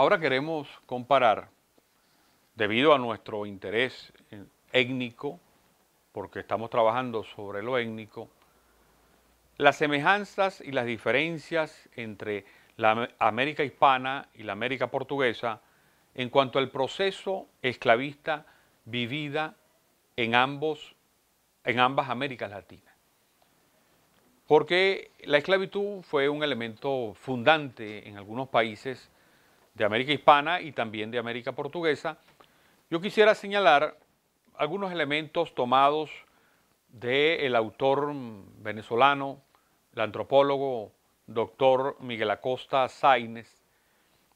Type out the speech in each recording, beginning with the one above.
Ahora queremos comparar, debido a nuestro interés étnico, porque estamos trabajando sobre lo étnico, las semejanzas y las diferencias entre la América hispana y la América portuguesa en cuanto al proceso esclavista vivida en, ambos, en ambas Américas Latinas. Porque la esclavitud fue un elemento fundante en algunos países de América Hispana y también de América Portuguesa, yo quisiera señalar algunos elementos tomados del autor venezolano, el antropólogo doctor Miguel Acosta Sainz,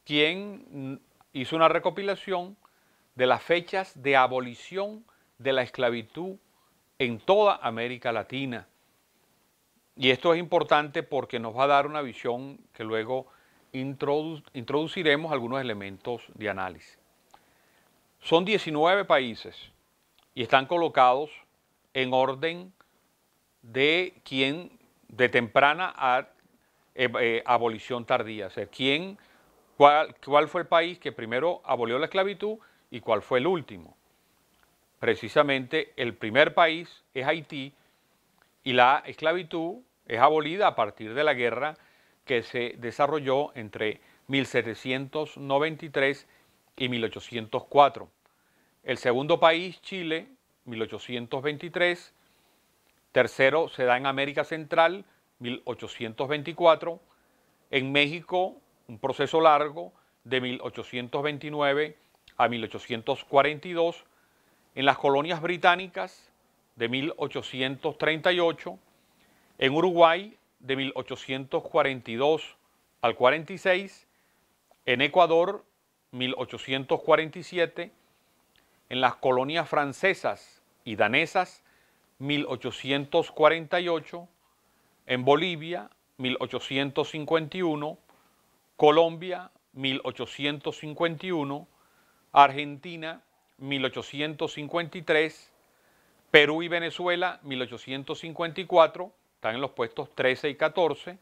quien hizo una recopilación de las fechas de abolición de la esclavitud en toda América Latina. Y esto es importante porque nos va a dar una visión que luego introduciremos algunos elementos de análisis. Son 19 países y están colocados en orden de quien de temprana a eh, eh, abolición tardía, o sea, quién, cuál, cuál fue el país que primero abolió la esclavitud y cuál fue el último. Precisamente el primer país es Haití y la esclavitud es abolida a partir de la guerra que se desarrolló entre 1793 y 1804. El segundo país, Chile, 1823. Tercero se da en América Central, 1824. En México, un proceso largo de 1829 a 1842. En las colonias británicas, de 1838. En Uruguay, de 1842 al 46, en Ecuador 1847, en las colonias francesas y danesas 1848, en Bolivia 1851, Colombia 1851, Argentina 1853, Perú y Venezuela 1854, están en los puestos 13 y 14.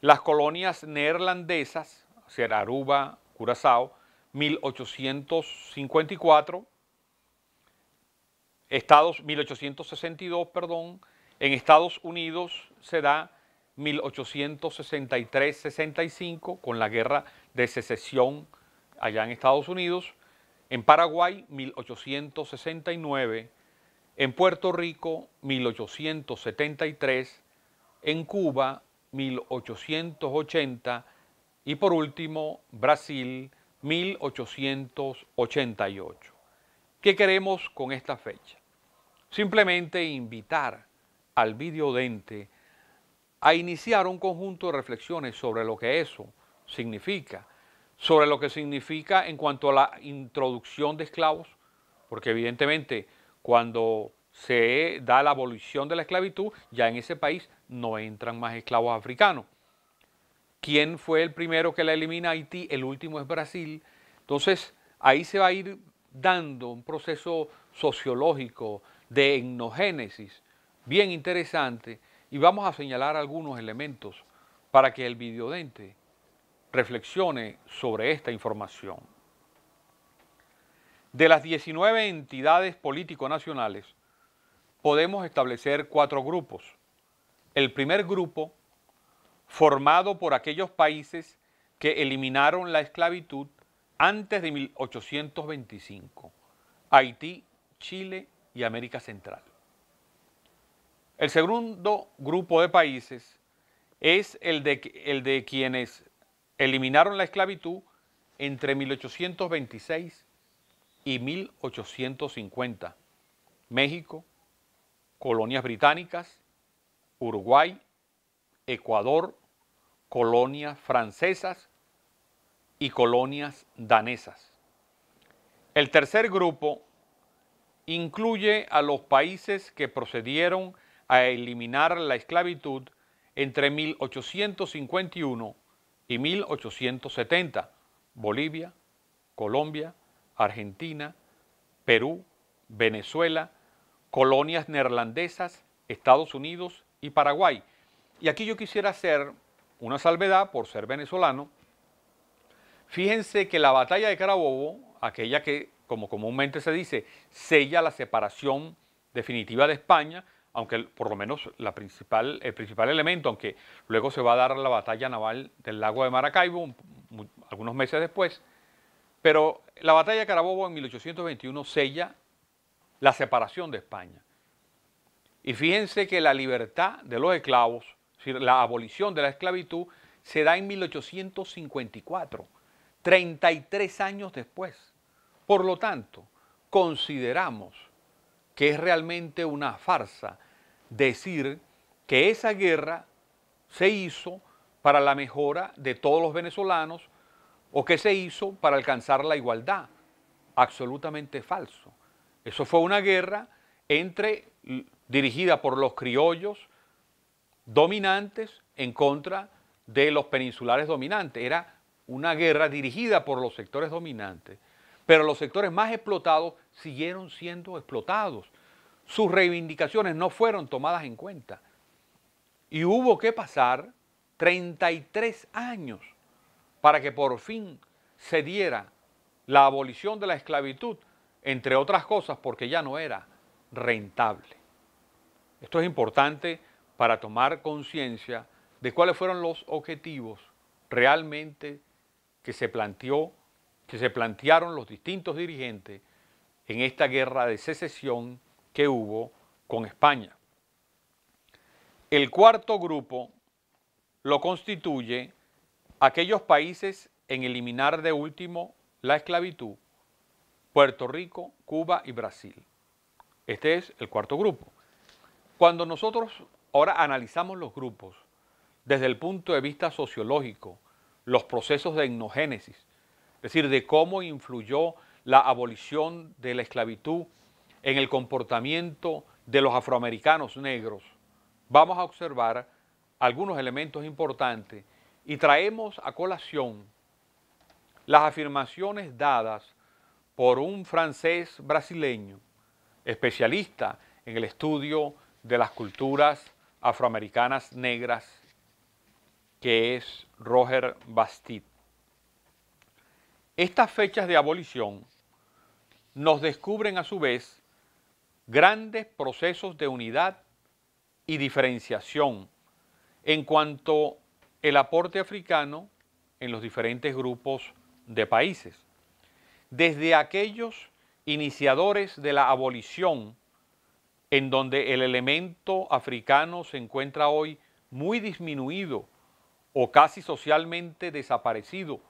Las colonias neerlandesas, o sea, Aruba, Curazao, 1854, Estados 1862, perdón, en Estados Unidos se da 1863-65 con la guerra de secesión allá en Estados Unidos, en Paraguay 1869 en Puerto Rico 1873, en Cuba 1880 y por último Brasil 1888. ¿Qué queremos con esta fecha? Simplemente invitar al videodente a iniciar un conjunto de reflexiones sobre lo que eso significa, sobre lo que significa en cuanto a la introducción de esclavos, porque evidentemente cuando se da la abolición de la esclavitud, ya en ese país no entran más esclavos africanos. ¿Quién fue el primero que la elimina Haití? El último es Brasil. Entonces, ahí se va a ir dando un proceso sociológico de etnogénesis bien interesante y vamos a señalar algunos elementos para que el videodente reflexione sobre esta información. De las 19 entidades político-nacionales, podemos establecer cuatro grupos. El primer grupo, formado por aquellos países que eliminaron la esclavitud antes de 1825, Haití, Chile y América Central. El segundo grupo de países es el de, el de quienes eliminaron la esclavitud entre 1826 y 1850. México, colonias británicas, Uruguay, Ecuador, colonias francesas y colonias danesas. El tercer grupo incluye a los países que procedieron a eliminar la esclavitud entre 1851 y 1870, Bolivia, Colombia, Argentina, Perú, Venezuela, colonias neerlandesas, Estados Unidos y Paraguay. Y aquí yo quisiera hacer una salvedad por ser venezolano. Fíjense que la batalla de Carabobo, aquella que, como comúnmente se dice, sella la separación definitiva de España, aunque por lo menos el principal elemento, aunque luego se va a dar la batalla naval del lago de Maracaibo, algunos meses después, pero la batalla de Carabobo en 1821 sella la separación de España. Y fíjense que la libertad de los esclavos, la abolición de la esclavitud, se da en 1854, 33 años después. Por lo tanto, consideramos que es realmente una farsa decir que esa guerra se hizo para la mejora de todos los venezolanos ¿O qué se hizo para alcanzar la igualdad? Absolutamente falso. Eso fue una guerra entre, dirigida por los criollos dominantes en contra de los peninsulares dominantes. Era una guerra dirigida por los sectores dominantes. Pero los sectores más explotados siguieron siendo explotados. Sus reivindicaciones no fueron tomadas en cuenta. Y hubo que pasar 33 años para que por fin se diera la abolición de la esclavitud, entre otras cosas porque ya no era rentable. Esto es importante para tomar conciencia de cuáles fueron los objetivos realmente que se planteó, que se plantearon los distintos dirigentes en esta guerra de secesión que hubo con España. El cuarto grupo lo constituye aquellos países en eliminar de último la esclavitud, Puerto Rico, Cuba y Brasil. Este es el cuarto grupo. Cuando nosotros ahora analizamos los grupos desde el punto de vista sociológico, los procesos de etnogénesis, es decir, de cómo influyó la abolición de la esclavitud en el comportamiento de los afroamericanos negros, vamos a observar algunos elementos importantes y traemos a colación las afirmaciones dadas por un francés brasileño, especialista en el estudio de las culturas afroamericanas negras, que es Roger Bastide Estas fechas de abolición nos descubren a su vez grandes procesos de unidad y diferenciación en cuanto el aporte africano en los diferentes grupos de países. Desde aquellos iniciadores de la abolición, en donde el elemento africano se encuentra hoy muy disminuido o casi socialmente desaparecido,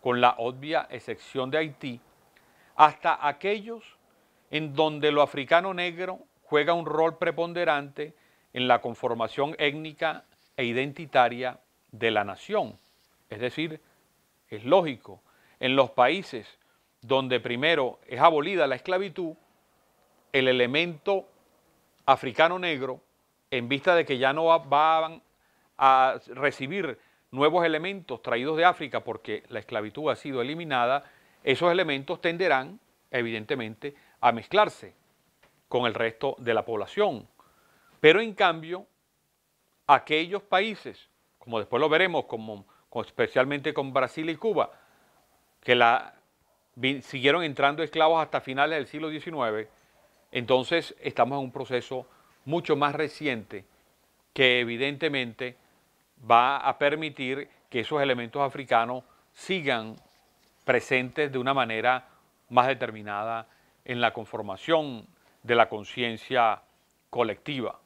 con la obvia excepción de Haití, hasta aquellos en donde lo africano negro juega un rol preponderante en la conformación étnica e identitaria de la nación. Es decir, es lógico, en los países donde primero es abolida la esclavitud, el elemento africano negro, en vista de que ya no van a recibir nuevos elementos traídos de África porque la esclavitud ha sido eliminada, esos elementos tenderán, evidentemente, a mezclarse con el resto de la población. Pero en cambio, aquellos países como después lo veremos, especialmente con Brasil y Cuba, que siguieron entrando esclavos hasta finales del siglo XIX, entonces estamos en un proceso mucho más reciente que evidentemente va a permitir que esos elementos africanos sigan presentes de una manera más determinada en la conformación de la conciencia colectiva.